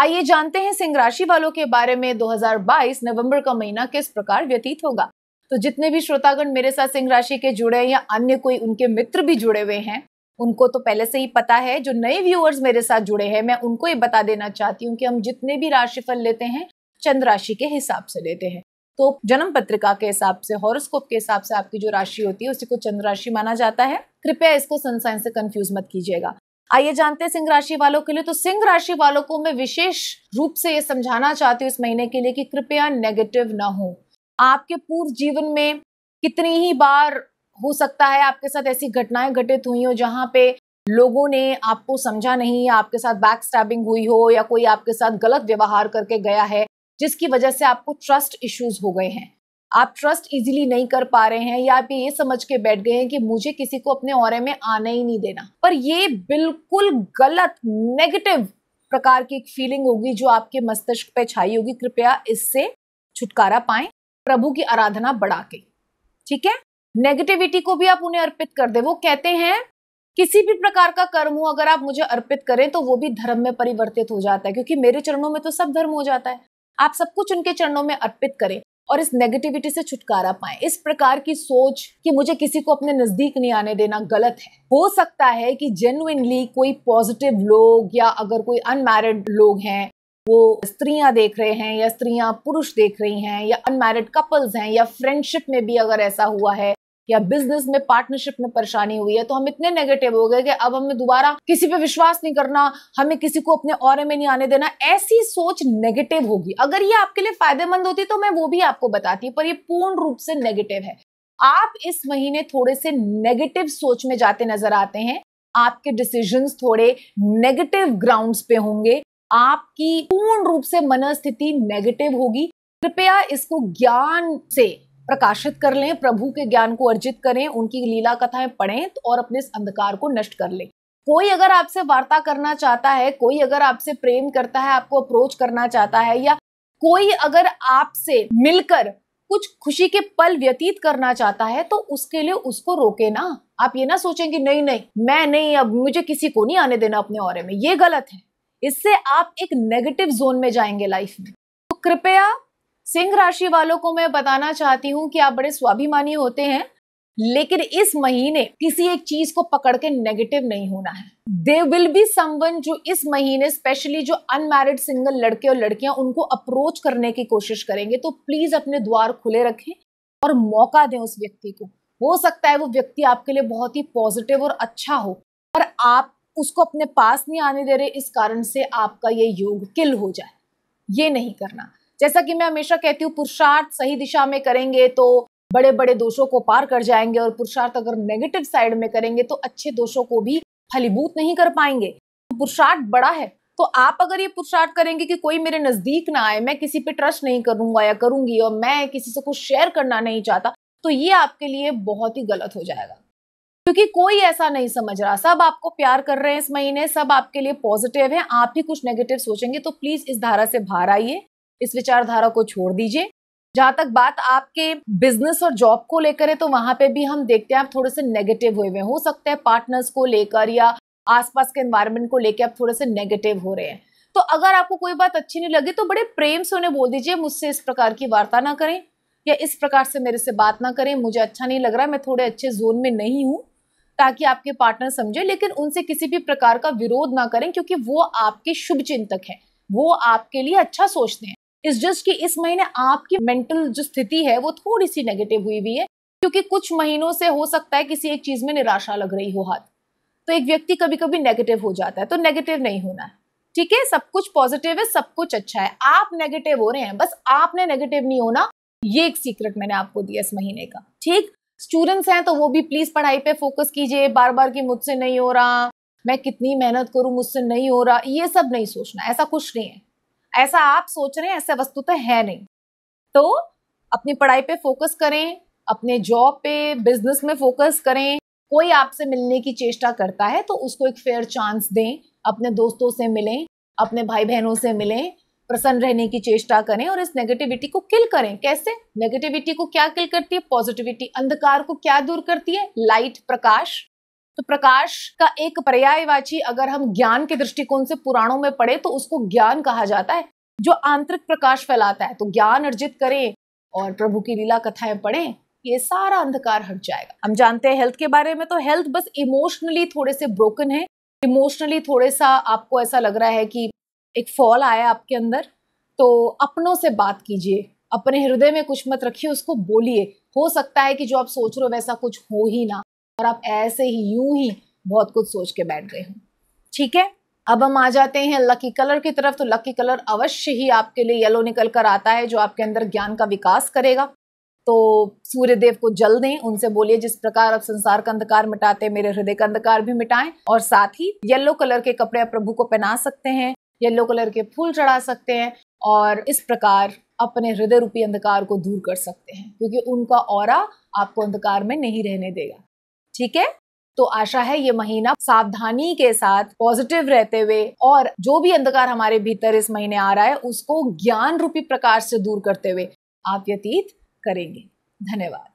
आइए जानते हैं सिंह राशि वालों के बारे में 2022 नवंबर का महीना किस प्रकार व्यतीत होगा तो जितने भी श्रोतागण मेरे साथ सिंह राशि के जुड़े हैं या अन्य कोई उनके मित्र भी जुड़े हुए हैं उनको तो पहले से ही पता है जो नए व्यूअर्स मेरे साथ जुड़े हैं मैं उनको ये बता देना चाहती हूँ कि हम जितने भी राशिफल लेते हैं चंद्र राशि के हिसाब से लेते हैं तो जन्म पत्रिका के हिसाब से हॉरोस्कोप के हिसाब से आपकी जो राशि होती है उसी को चंद्र राशि माना जाता है कृपया इसको सनसाइन से कंफ्यूज मत कीजिएगा आइए जानते हैं सिंह राशि वालों के लिए तो सिंह राशि वालों को मैं विशेष रूप से ये समझाना चाहती हूँ इस महीने के लिए कि कृपया नेगेटिव ना हो आपके पूर्व जीवन में कितनी ही बार हो सकता है आपके साथ ऐसी घटनाएं घटित हुई हो जहाँ पे लोगों ने आपको समझा नहीं या आपके साथ बैक स्टैबिंग हुई हो या कोई आपके साथ गलत व्यवहार करके गया है जिसकी वजह से आपको ट्रस्ट इश्यूज हो गए हैं आप ट्रस्ट इजीली नहीं कर पा रहे हैं या आप ये समझ के बैठ गए हैं कि मुझे किसी को अपने और में आना ही नहीं देना पर ये बिल्कुल गलत नेगेटिव प्रकार की एक फीलिंग होगी जो आपके मस्तिष्क पे छाई होगी कृपया इससे छुटकारा पाए प्रभु की आराधना बढ़ा के ठीक है नेगेटिविटी को भी आप उन्हें अर्पित कर दे वो कहते हैं किसी भी प्रकार का कर्म हो अगर आप मुझे अर्पित करें तो वो भी धर्म में परिवर्तित हो जाता है क्योंकि मेरे चरणों में तो सब धर्म हो जाता है आप सब कुछ उनके चरणों में अर्पित करें और इस नेगेटिविटी से छुटकारा पाए इस प्रकार की सोच कि मुझे किसी को अपने नजदीक नहीं आने देना गलत है हो सकता है कि जेनुइनली कोई पॉजिटिव लोग या अगर कोई अनमैरिड लोग हैं वो स्त्रियां देख रहे हैं या स्त्रियां पुरुष देख रही हैं या अनमैरिड कपल्स हैं या फ्रेंडशिप में भी अगर ऐसा हुआ है या बिजनेस में पार्टनरशिप में परेशानी हुई है तो हम इतने नेगेटिव हो गए कि अब हमें दोबारा किसी पे विश्वास नहीं करना हमें किसी को अपने और में नहीं आने देना ऐसी सोच नेगेटिव होगी अगर ये आपके लिए फायदेमंद होती तो मैं वो भी आपको बताती पर ये पूर्ण रूप से नेगेटिव है आप इस महीने थोड़े से नेगेटिव सोच में जाते नजर आते हैं आपके डिसीजन थोड़े नेगेटिव ग्राउंड्स पे होंगे आपकी पूर्ण रूप से मनस्थिति नेगेटिव होगी कृपया इसको ज्ञान से प्रकाशित कर लें प्रभु के ज्ञान को अर्जित करें उनकी लीला कथाएं पढ़ें और अपने इस अंधकार को नष्ट कर लें कोई अगर आपसे वार्ता करना चाहता है कोई अगर आपसे प्रेम करता है आपको अप्रोच करना चाहता है या कोई अगर आपसे मिलकर कुछ खुशी के पल व्यतीत करना चाहता है तो उसके लिए उसको रोके ना आप ये ना सोचें कि नहीं नहीं मैं नहीं अब मुझे किसी को नहीं आने देना अपने और में ये गलत है इससे आप एक नेगेटिव जोन में जाएंगे लाइफ में तो कृपया सिंह राशि वालों को मैं बताना चाहती हूँ कि आप बड़े स्वाभिमानी होते हैं लेकिन इस महीने किसी एक चीज को पकड़ के नेगेटिव नहीं होना है दे विल बी समवन जो इस महीने स्पेशली जो अनमैरिड सिंगल लड़के और लड़कियां उनको अप्रोच करने की कोशिश करेंगे तो प्लीज अपने द्वार खुले रखें और मौका दें उस व्यक्ति को हो सकता है वो व्यक्ति आपके लिए बहुत ही पॉजिटिव और अच्छा हो पर आप उसको अपने पास नहीं आने दे रहे इस कारण से आपका ये योग किल हो जाए ये नहीं करना जैसा कि मैं हमेशा कहती हूँ पुरुषार्थ सही दिशा में करेंगे तो बड़े बड़े दोषों को पार कर जाएंगे और पुरुषार्थ अगर नेगेटिव साइड में करेंगे तो अच्छे दोषों को भी फलीभूत नहीं कर पाएंगे पुरुषार्थ बड़ा है तो आप अगर ये पुरुषार्थ करेंगे कि कोई मेरे नजदीक ना आए मैं किसी पे ट्रस्ट नहीं करूंगा या करूंगी और मैं किसी से कुछ शेयर करना नहीं चाहता तो ये आपके लिए बहुत ही गलत हो जाएगा क्योंकि कोई ऐसा नहीं समझ रहा सब आपको प्यार कर रहे हैं इस महीने सब आपके लिए पॉजिटिव है आप ही कुछ नेगेटिव सोचेंगे तो प्लीज इस धारा से बाहर आइए इस विचारधारा को छोड़ दीजिए जहां तक बात आपके बिजनेस और जॉब को लेकर है तो वहां पे भी हम देखते हैं आप थोड़े से नेगेटिव हुए हुए हो सकते हैं पार्टनर्स को लेकर या आसपास के एनवायरमेंट को लेकर आप थोड़े से नेगेटिव हो रहे हैं तो अगर आपको कोई बात अच्छी नहीं लगी तो बड़े प्रेम से उन्हें बोल दीजिए मुझसे इस प्रकार की वार्ता ना करें या इस प्रकार से मेरे से बात ना करें मुझे अच्छा नहीं लग रहा मैं थोड़े अच्छे जोन में नहीं हूँ ताकि आपके पार्टनर समझे लेकिन उनसे किसी भी प्रकार का विरोध ना करें क्योंकि वो आपके शुभ चिंतक है वो आपके लिए अच्छा सोचते हैं इस जस्ट कि इस महीने आपकी मेंटल जो स्थिति है वो थोड़ी सी नेगेटिव हुई हुई है क्योंकि कुछ महीनों से हो सकता है किसी एक चीज में निराशा लग रही हो हाथ तो एक व्यक्ति कभी कभी नेगेटिव हो जाता है तो नेगेटिव नहीं होना है ठीक है सब कुछ पॉजिटिव है सब कुछ अच्छा है आप नेगेटिव हो रहे हैं बस आपने नेगेटिव नहीं होना ये एक सीक्रेट मैंने आपको दिया इस महीने का ठीक स्टूडेंट्स हैं तो वो भी प्लीज पढ़ाई पे फोकस कीजिए बार बार की मुझसे नहीं हो रहा मैं कितनी मेहनत करूं मुझसे नहीं हो रहा ये सब नहीं सोचना ऐसा कुछ नहीं है ऐसा आप सोच रहे हैं ऐसा वस्तु तो है नहीं तो अपनी पढ़ाई पे फोकस करें अपने जॉब पे बिजनेस में फोकस करें कोई आपसे मिलने की चेष्टा करता है तो उसको एक फेयर चांस दें अपने दोस्तों से मिलें अपने भाई बहनों से मिलें प्रसन्न रहने की चेष्टा करें और इस नेगेटिविटी को किल करें कैसे नेगेटिविटी को क्या किल करती है पॉजिटिविटी अंधकार को क्या दूर करती है लाइट प्रकाश तो प्रकाश का एक पर्यायवाची अगर हम ज्ञान के दृष्टिकोण से पुराणों में पढ़े तो उसको ज्ञान कहा जाता है जो आंतरिक प्रकाश फैलाता है तो ज्ञान अर्जित करें और प्रभु की लीला कथाएं पढ़ें ये सारा अंधकार हट जाएगा हम जानते हैं हेल्थ के बारे में तो हेल्थ बस इमोशनली थोड़े से ब्रोकन है इमोशनली थोड़े सा आपको ऐसा लग रहा है कि एक फॉल आया आपके अंदर तो अपनों से बात कीजिए अपने हृदय में कुछ मत रखिए उसको बोलिए हो सकता है कि जो आप सोच रहे हो वैसा कुछ हो ही ना और आप ऐसे ही यूं ही बहुत कुछ सोच के बैठ गए हो ठीक है अब हम आ जाते हैं लकी कलर की तरफ तो लकी कलर अवश्य ही आपके लिए येलो निकल कर आता है जो आपके अंदर ज्ञान का विकास करेगा तो सूर्य देव को जल दें उनसे बोलिए जिस प्रकार आप संसार का अंधकार मिटाते मेरे हृदय का अंधकार भी मिटाएं और साथ ही येलो कलर के कपड़े आप प्रभु को पहना सकते हैं येलो कलर के फूल चढ़ा सकते हैं और इस प्रकार अपने हृदय रूपी अंधकार को दूर कर सकते हैं क्योंकि उनका और आपको अंधकार में नहीं रहने देगा ठीक है तो आशा है ये महीना सावधानी के साथ पॉजिटिव रहते हुए और जो भी अंधकार हमारे भीतर इस महीने आ रहा है उसको ज्ञान रूपी प्रकाश से दूर करते हुए आप व्यतीत करेंगे धन्यवाद